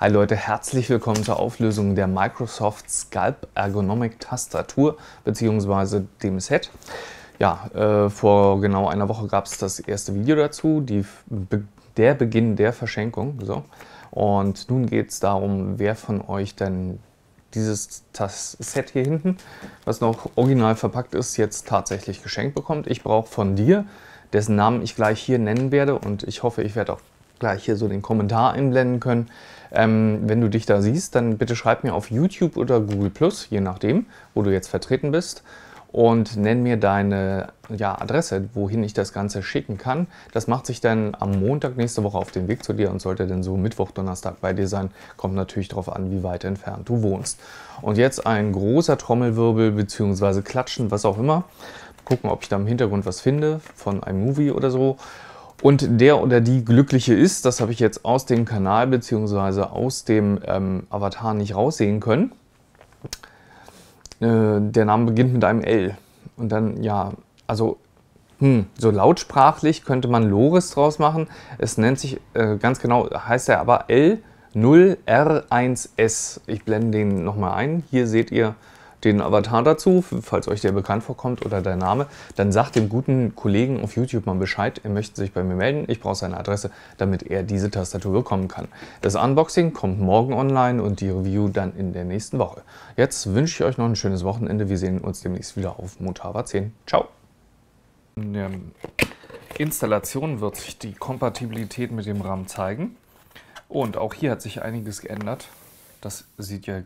Hi Leute, herzlich willkommen zur Auflösung der Microsoft Scalp Ergonomic Tastatur bzw. dem Set. Ja, äh, vor genau einer Woche gab es das erste Video dazu, die, be, der Beginn der Verschenkung. So. Und nun geht es darum, wer von euch denn dieses Tas Set hier hinten, was noch original verpackt ist, jetzt tatsächlich geschenkt bekommt. Ich brauche von dir, dessen Namen ich gleich hier nennen werde und ich hoffe, ich werde auch gleich hier so den Kommentar einblenden können. Ähm, wenn du dich da siehst, dann bitte schreib mir auf YouTube oder Google Plus, je nachdem, wo du jetzt vertreten bist. Und nenn mir deine ja, Adresse, wohin ich das Ganze schicken kann. Das macht sich dann am Montag nächste Woche auf den Weg zu dir und sollte dann so Mittwoch, Donnerstag bei dir sein. Kommt natürlich darauf an, wie weit entfernt du wohnst. Und jetzt ein großer Trommelwirbel bzw. Klatschen, was auch immer. Gucken, ob ich da im Hintergrund was finde von iMovie oder so und der oder die Glückliche ist. Das habe ich jetzt aus dem Kanal bzw. aus dem ähm, Avatar nicht raussehen können. Äh, der Name beginnt mit einem L. Und dann, ja, also hm, so lautsprachlich könnte man Loris draus machen. Es nennt sich äh, ganz genau, heißt er aber L0R1S. Ich blende den nochmal ein. Hier seht ihr den Avatar dazu, falls euch der bekannt vorkommt oder dein Name, dann sagt dem guten Kollegen auf YouTube mal Bescheid, er möchte sich bei mir melden, ich brauche seine Adresse, damit er diese Tastatur bekommen kann. Das Unboxing kommt morgen online und die Review dann in der nächsten Woche. Jetzt wünsche ich euch noch ein schönes Wochenende, wir sehen uns demnächst wieder auf Motava 10. Ciao! In der Installation wird sich die Kompatibilität mit dem RAM zeigen. Und auch hier hat sich einiges geändert. Das sieht ja